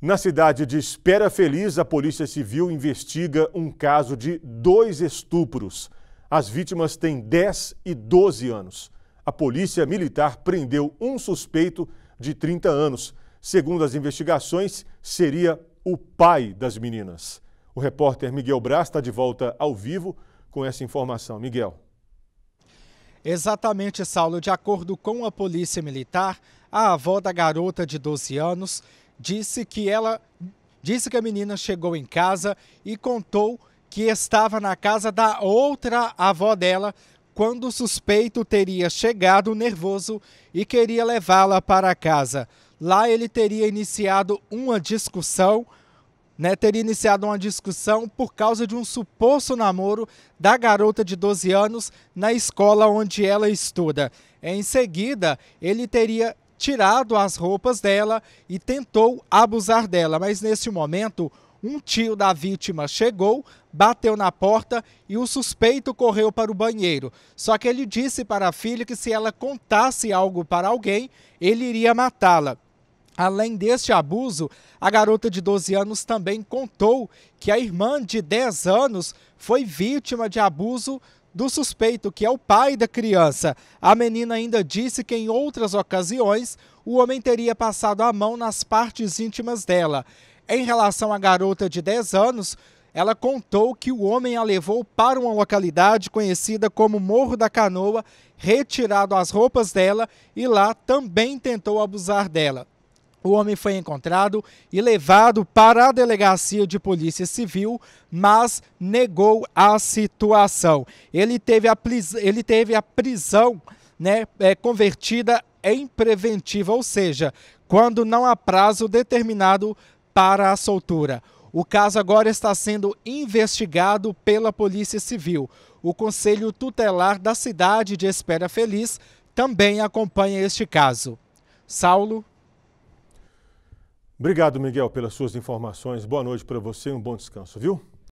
Na cidade de Espera Feliz, a Polícia Civil investiga um caso de dois estupros. As vítimas têm 10 e 12 anos. A Polícia Militar prendeu um suspeito de 30 anos. Segundo as investigações, seria o pai das meninas. O repórter Miguel Brás está de volta ao vivo com essa informação. Miguel. Exatamente, Saulo. De acordo com a Polícia Militar, a avó da garota de 12 anos disse que ela disse que a menina chegou em casa e contou que estava na casa da outra avó dela quando o suspeito teria chegado nervoso e queria levá-la para casa. Lá ele teria iniciado uma discussão, né, teria iniciado uma discussão por causa de um suposto namoro da garota de 12 anos na escola onde ela estuda. Em seguida, ele teria tirado as roupas dela e tentou abusar dela, mas nesse momento um tio da vítima chegou, bateu na porta e o suspeito correu para o banheiro. Só que ele disse para a filha que se ela contasse algo para alguém, ele iria matá-la. Além deste abuso, a garota de 12 anos também contou que a irmã de 10 anos foi vítima de abuso do suspeito, que é o pai da criança. A menina ainda disse que em outras ocasiões o homem teria passado a mão nas partes íntimas dela. Em relação à garota de 10 anos, ela contou que o homem a levou para uma localidade conhecida como Morro da Canoa, retirado as roupas dela e lá também tentou abusar dela. O homem foi encontrado e levado para a delegacia de polícia civil, mas negou a situação. Ele teve a, ele teve a prisão né, é, convertida em preventiva, ou seja, quando não há prazo determinado para a soltura. O caso agora está sendo investigado pela Polícia Civil. O Conselho Tutelar da cidade de Espera Feliz também acompanha este caso. Saulo. Obrigado, Miguel, pelas suas informações. Boa noite para você e um bom descanso, viu?